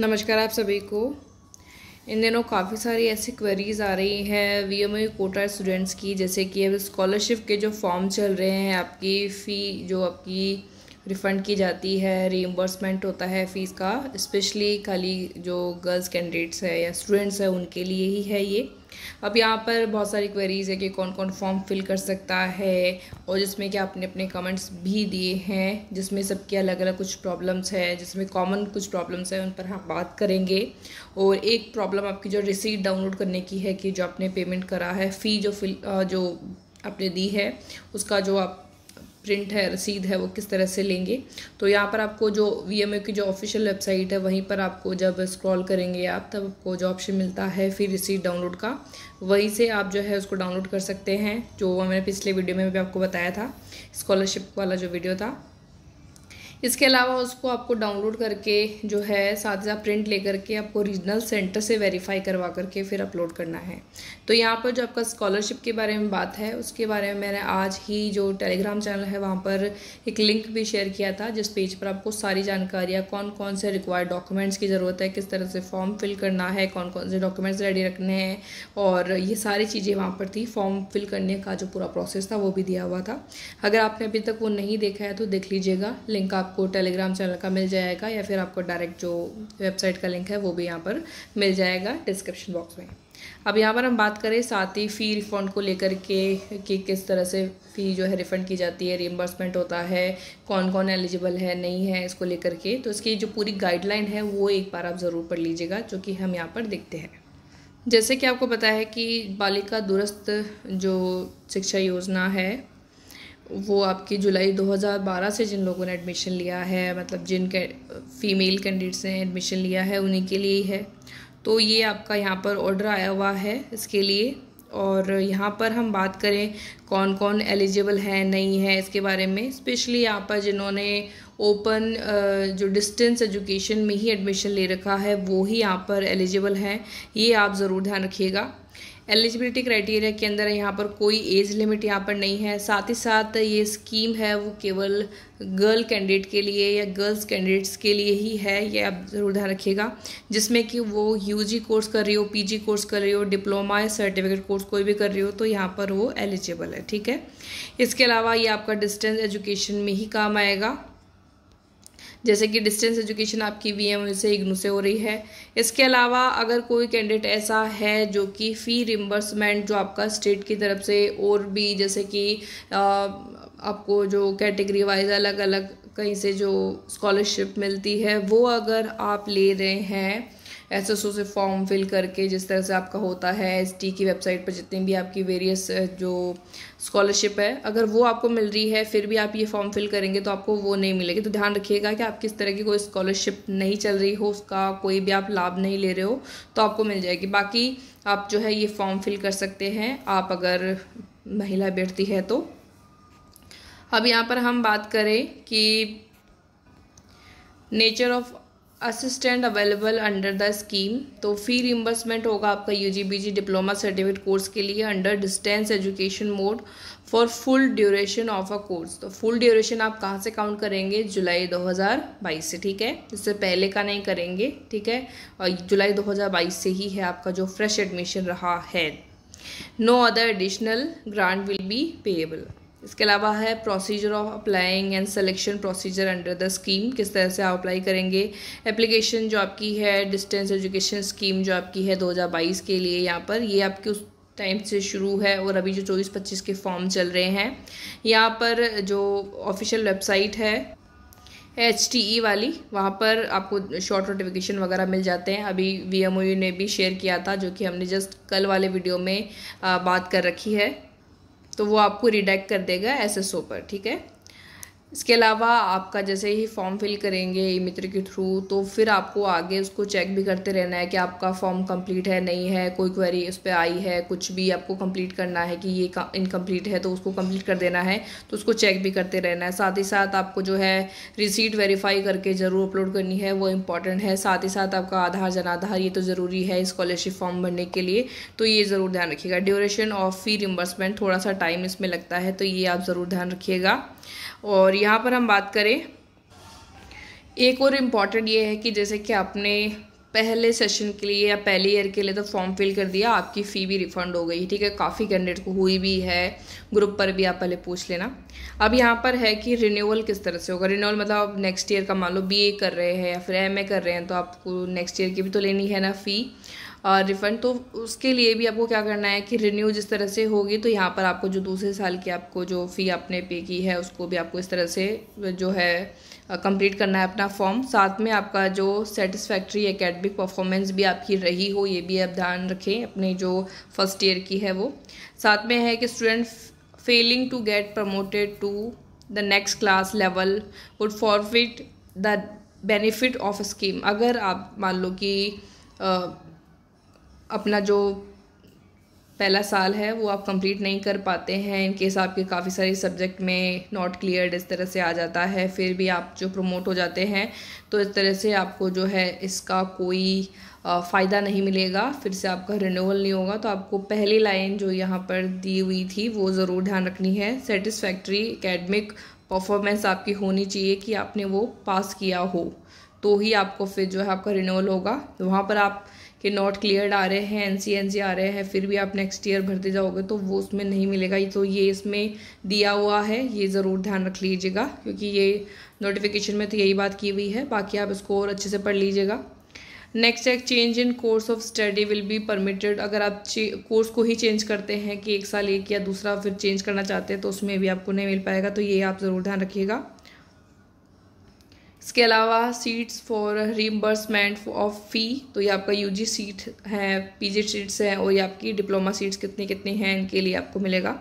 नमस्कार आप सभी को इन दिनों काफ़ी सारी ऐसी क्वेरीज आ रही हैं V M U Kota students की जैसे कि अब स्कॉलरशिप के जो फॉर्म चल रहे हैं आपकी फ़ी जो आपकी रिफ़ंड की जाती है रीइम्बर्समेंट होता है फ़ीस का स्पेशली खाली जो गर्ल्स कैंडिडेट्स है या स्टूडेंट्स है उनके लिए ही है ये अब यहाँ पर बहुत सारी क्वेरीज़ है कि कौन कौन फॉर्म फिल कर सकता है और जिसमें कि आपने अपने कमेंट्स भी दिए हैं जिसमें सबके अलग अलग कुछ प्रॉब्लम्स है जिसमें कॉमन कुछ प्रॉब्लम्स हैं उन पर हम बात करेंगे और एक प्रॉब्लम आपकी जो रिसीट डाउनलोड करने की है कि जो आपने पेमेंट करा है फ़ी जो फिल जो आपने दी है उसका जो आप प्रिंट है रसीद है वो किस तरह से लेंगे तो यहाँ पर आपको जो वी की जो ऑफिशियल वेबसाइट है वहीं पर आपको जब स्क्रॉल करेंगे आप तब आपको जो ऑप्शन मिलता है फिर रसीद डाउनलोड का वहीं से आप जो है उसको डाउनलोड कर सकते हैं जो मैंने पिछले वीडियो में भी आपको बताया था स्कॉलरशिप वाला जो वीडियो था इसके अलावा उसको आपको डाउनलोड करके जो है साथ ही प्रिंट ले करके आपको रीजनल सेंटर से वेरीफाई करवा करके फिर अपलोड करना है तो यहाँ पर जो आपका स्कॉलरशिप के बारे में बात है उसके बारे में मैंने आज ही जो टेलीग्राम चैनल है वहाँ पर एक लिंक भी शेयर किया था जिस पेज पर आपको सारी जानकारियाँ कौन कौन से रिक्वायर्ड डॉक्यूमेंट्स की ज़रूरत है किस तरह से फॉर्म फिल करना है कौन कौन से डॉक्यूमेंट्स रेडी रखने हैं और ये सारी चीज़ें वहाँ पर थी फॉर्म फिल करने का जो पूरा प्रोसेस था वो भी दिया हुआ था अगर आपने अभी तक वो नहीं देखा है तो देख लीजिएगा लिंक आप आपको टेलीग्राम चैनल का मिल जाएगा या फिर आपको डायरेक्ट जो वेबसाइट का लिंक है वो भी यहाँ पर मिल जाएगा डिस्क्रिप्शन बॉक्स में अब यहाँ पर हम बात करें साथ ही फ़ी रिफंड को लेकर के कि किस तरह से फ़ी जो है रिफ़ंड की जाती है रिम्बर्समेंट होता है कौन कौन एलिजिबल है नहीं है इसको लेकर के तो इसकी जो पूरी गाइडलाइन है वो एक बार आप ज़रूर पढ़ लीजिएगा जो कि हम यहाँ पर देखते हैं जैसे कि आपको पता है कि बालिका दुरुस्त जो शिक्षा योजना है वो आपकी जुलाई 2012 से जिन लोगों ने एडमिशन लिया है मतलब जिन फीमेल कैंडिडेट्स ने एडमिशन लिया है उन्हीं के लिए ही है तो ये आपका यहाँ पर ऑर्डर आया हुआ है इसके लिए और यहाँ पर हम बात करें कौन कौन एलिजिबल है नहीं है इसके बारे में स्पेशली यहाँ पर जिन्होंने ओपन जो डिस्टेंस एजुकेशन में ही एडमिशन ले रखा है वो ही यहाँ पर एलिजिबल हैं ये आप ज़रूर ध्यान रखिएगा एलिजिबिलिटी क्राइटेरिया के अंदर यहाँ पर कोई एज लिमिट यहाँ पर नहीं है साथ ही साथ ये स्कीम है वो केवल गर्ल कैंडिडेट के लिए या गर्ल्स कैंडिडेट्स के लिए ही है ये आप ज़रूर ध्यान रखिएगा जिसमें कि वो यूजी कोर्स कर रही हो पीजी कोर्स कर रही हो डिप्लोमा या सर्टिफिकेट कोर्स कोई भी कर रही हो तो यहाँ पर वो एलिजिबल है ठीक है इसके अलावा ये आपका डिस्टेंस एजुकेशन में ही काम आएगा जैसे कि डिस्टेंस एजुकेशन आपकी वी एम से इग्नू से हो रही है इसके अलावा अगर कोई कैंडिडेट ऐसा है जो कि फ़ी रिम्बर्समेंट जो आपका स्टेट की तरफ से और भी जैसे कि आपको जो कैटेगरी वाइज अलग अलग कहीं से जो स्कॉलरशिप मिलती है वो अगर आप ले रहे हैं एस एस ओ से फॉर्म फिल करके जिस तरह से आपका होता है एस टी की वेबसाइट पर जितनी भी आपकी वेरियस जो स्कॉलरशिप है अगर वो आपको मिल रही है फिर भी आप ये फॉर्म फिल करेंगे तो आपको वो नहीं मिलेगी तो ध्यान रखिएगा कि आप किस तरह की कोई स्कॉलरशिप नहीं चल रही हो उसका कोई भी आप लाभ नहीं ले रहे हो तो आपको मिल जाएगी बाकी आप जो है ये फॉर्म फिल कर सकते हैं आप अगर महिला बैठती है तो अब यहाँ पर हम बात करें कि nature of assistant available under the scheme तो फ़ी रिम्बर्समेंट होगा आपका U G diploma certificate course के लिए under distance education mode for full duration of a course तो फुल ड्यूरेशन आप कहाँ से काउंट करेंगे जुलाई 2022 से ठीक है इससे पहले का नहीं करेंगे ठीक है और जुलाई 2022 से ही है आपका जो फ्रेश एडमिशन रहा है no other additional grant will be payable इसके अलावा है procedure of applying and selection procedure under the scheme किस तरह से आप अप्लाई करेंगे एप्लीकेशन जो आपकी है डिस्टेंस एजुकेशन स्कीम जो आपकी है 2022 के लिए यहाँ पर ये आपके उस टाइम से शुरू है और अभी जो चौबीस पच्चीस के फॉर्म चल रहे हैं यहाँ पर जो ऑफिशियल वेबसाइट है एच टी ई वाली वहाँ पर आपको शॉर्ट नोटिफिकेशन वगैरह मिल जाते हैं अभी वी एम ओ यू ने भी शेयर किया था जो कि हमने जस्ट कल वाले वीडियो में बात कर रखी है तो वो आपको रिडेक्ट कर देगा एस पर ठीक है इसके अलावा आपका जैसे ही फॉर्म फिल करेंगे ई मित्र के थ्रू तो फिर आपको आगे उसको चेक भी करते रहना है कि आपका फॉर्म कंप्लीट है नहीं है कोई क्वेरी उस पर आई है कुछ भी आपको कंप्लीट करना है कि ये इनकम्प्लीट है तो उसको कंप्लीट कर देना है तो उसको चेक भी करते रहना है साथ ही साथ आपको जो है रिसीट वेरीफाई करके ज़रूर अपलोड करनी है वो इम्पॉर्टेंट है साथ ही साथ आपका आधार जनाधार ये तो ज़रूरी है स्कॉलरशिप फॉर्म भरने के लिए तो ये ज़रूर ध्यान रखिएगा ड्यूरेशन ऑफ फी रिम्बर्समेंट थोड़ा सा टाइम इसमें लगता है तो ये आप ज़रूर ध्यान रखिएगा और यहाँ पर हम बात करें एक और इम्पॉर्टेंट ये है कि जैसे कि आपने पहले सेशन के लिए या पहले ईयर के लिए तो फॉर्म फिल कर दिया आपकी फ़ी भी रिफ़ंड हो गई ठीक है काफ़ी कैंडिडेट को हुई भी है ग्रुप पर भी आप पहले पूछ लेना अब यहाँ पर है कि रिन्यूअल किस तरह से होगा रिन्यूअल मतलब आप नेक्स्ट ईयर का मान लो बी कर रहे हैं या फिर एम कर रहे हैं तो आपको नेक्स्ट ईयर की भी तो लेनी है ना फ़ी रिफ़ंड तो उसके लिए भी आपको क्या करना है कि रिन्यू जिस तरह से होगी तो यहाँ पर आपको जो दूसरे साल की आपको जो फ़ी आपने पे की है उसको भी आपको इस तरह से जो है कंप्लीट करना है अपना फॉर्म साथ में आपका जो सेटिस्फैक्ट्री एकेडमिक परफॉर्मेंस भी आपकी रही हो ये भी आप ध्यान रखें अपने जो फर्स्ट ईयर की है वो साथ में है कि student failing to get promoted to the next class level would forfeit the benefit of scheme अगर आप मान लो कि अपना जो पहला साल है वो आप कंप्लीट नहीं कर पाते हैं इन केस आपके काफ़ी सारे सब्जेक्ट में नॉट क्लियर इस तरह से आ जाता है फिर भी आप जो प्रमोट हो जाते हैं तो इस तरह से आपको जो है इसका कोई फ़ायदा नहीं मिलेगा फिर से आपका रिन्यूअल नहीं होगा तो आपको पहली लाइन जो यहाँ पर दी हुई थी वो ज़रूर ध्यान रखनी है सेटिस्फैक्ट्री एकेडमिक परफॉर्मेंस आपकी होनी चाहिए कि आपने वो पास किया हो तो ही आपको फिर जो है आपका रिन्यूअल होगा तो वहाँ पर आप कि नॉट क्लियर आ रहे हैं एन सी एन सी आ रहे हैं फिर भी आप नेक्स्ट ईयर भरते जाओगे तो वो उसमें नहीं मिलेगा तो ये इसमें दिया हुआ है ये ज़रूर ध्यान रख लीजिएगा क्योंकि ये नोटिफिकेशन में तो यही बात की हुई है बाकी आप इसको और अच्छे से पढ़ लीजिएगा नेक्स्ट है change in course of study will be permitted अगर आप कोर्स को ही चेंज करते हैं कि एक साल एक या दूसरा फिर चेंज करना चाहते हैं तो उसमें भी आपको नहीं मिल पाएगा तो ये आप ज़रूर ध्यान रखिएगा इसके अलावा seats for reimbursement of fee तो ये आपका यू जी सीट है पी जी सीट्स हैं और ये आपकी डिप्लोमा सीट्स कितनी कितनी हैं इनके लिए आपको मिलेगा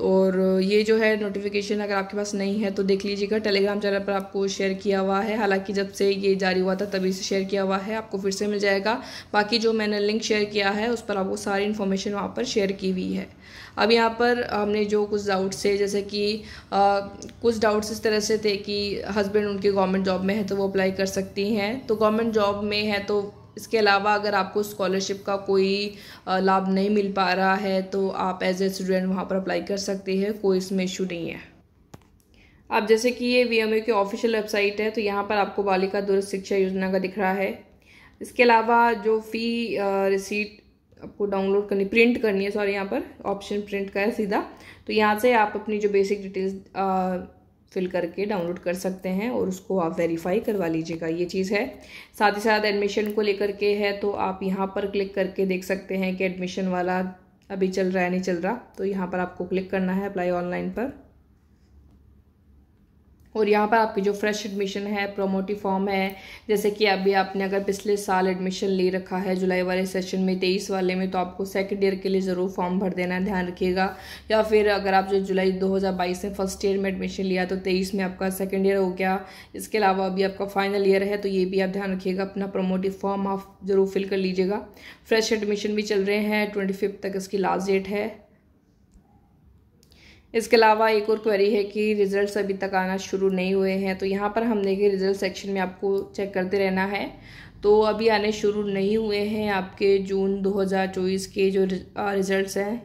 तो और ये जो है नोटिफिकेशन अगर आपके पास नहीं है तो देख लीजिएगा टेलीग्राम चैनल पर आपको शेयर किया हुआ है हालांकि जब से ये जारी हुआ था तभी से शेयर किया हुआ है आपको फिर से मिल जाएगा बाकी जो मैंने लिंक शेयर किया है उस पर आपको सारी इन्फॉर्मेशन वहाँ पर शेयर की हुई है अब यहाँ पर हमने जो कुछ डाउट्स थे जैसे कि आ, कुछ डाउट्स इस तरह से थे कि हस्बैंड उनके गवर्नमेंट जॉब में है तो वो अप्लाई कर सकती हैं तो गवर्नमेंट जॉब में है तो इसके अलावा अगर आपको स्कॉलरशिप का कोई लाभ नहीं मिल पा रहा है तो आप एज ए स्टूडेंट वहाँ पर अप्लाई कर सकते हैं कोई इसमें इशू नहीं है अब जैसे कि ये वी एम की ऑफिशियल वेबसाइट है तो यहाँ पर आपको बालिका दूर शिक्षा योजना का दिख रहा है इसके अलावा जो फ़ी रिसीट आपको डाउनलोड करनी प्रिंट करनी है सॉरी यहाँ पर ऑप्शन प्रिंट का है सीधा तो यहाँ से आप अपनी जो बेसिक डिटेल्स फिल करके डाउनलोड कर सकते हैं और उसको आप वेरीफाई करवा लीजिएगा ये चीज़ है साथ ही साथ एडमिशन को लेकर के है तो आप यहाँ पर क्लिक करके देख सकते हैं कि एडमिशन वाला अभी चल रहा है नहीं चल रहा तो यहाँ पर आपको क्लिक करना है अप्लाई ऑनलाइन पर और यहाँ पर आपकी जो फ्रेश एडमिशन है प्रोमोटिव फॉर्म है जैसे कि अभी आपने अगर पिछले साल एडमिशन ले रखा है जुलाई वाले सेशन में तेईस वाले में तो आपको सेकंड ईयर के लिए ज़रूर फॉर्म भर देना है ध्यान रखिएगा या फिर अगर आप जो जुलाई 2022 में फर्स्ट ईयर में एडमिशन लिया तो तेईस में आपका सेकेंड ईयर हो गया इसके अलावा अभी आपका फाइनल ईयर है तो ये भी आप ध्यान रखिएगा अपना प्रोमोटिव फॉर्म आप ज़रूर फिल कर लीजिएगा फ्रेश एडमिशन भी चल रहे हैं ट्वेंटी तक इसकी लास्ट डेट है इसके अलावा एक और क्वेरी है कि रिज़ल्ट्स अभी तक आना शुरू नहीं हुए हैं तो यहाँ पर हमने कि रिज़ल्ट सेक्शन में आपको चेक करते रहना है तो अभी आने शुरू नहीं हुए हैं आपके जून 2024 के जो रिज़ल्ट्स हैं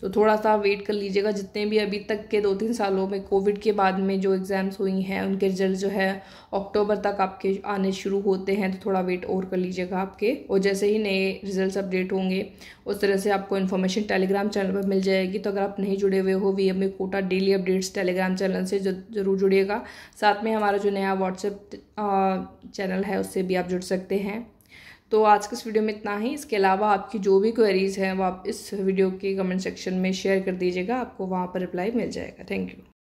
तो थोड़ा सा वेट कर लीजिएगा जितने भी अभी तक के दो तीन सालों में कोविड के बाद में जो एग्ज़ाम्स हुई हैं उनके रिजल्ट जो है अक्टूबर तक आपके आने शुरू होते हैं तो थोड़ा वेट और कर लीजिएगा आपके और जैसे ही नए रिजल्ट अपडेट होंगे उस तरह से आपको इन्फॉर्मेशन टेलीग्राम चैनल पर मिल जाएगी तो अगर आप नहीं जुड़े हुए हो V M Kota daily updates Telegram channel से ज़रूर जुड़िएगा साथ में हमारा जो नया व्हाट्सएप चैनल है उससे भी आप जुड़ सकते हैं तो आज के इस वीडियो में इतना ही इसके अलावा आपकी जो भी क्वेरीज़ हैं वो आप इस वीडियो के कमेंट सेक्शन में शेयर कर दीजिएगा आपको वहाँ पर रिप्लाई मिल जाएगा थैंक यू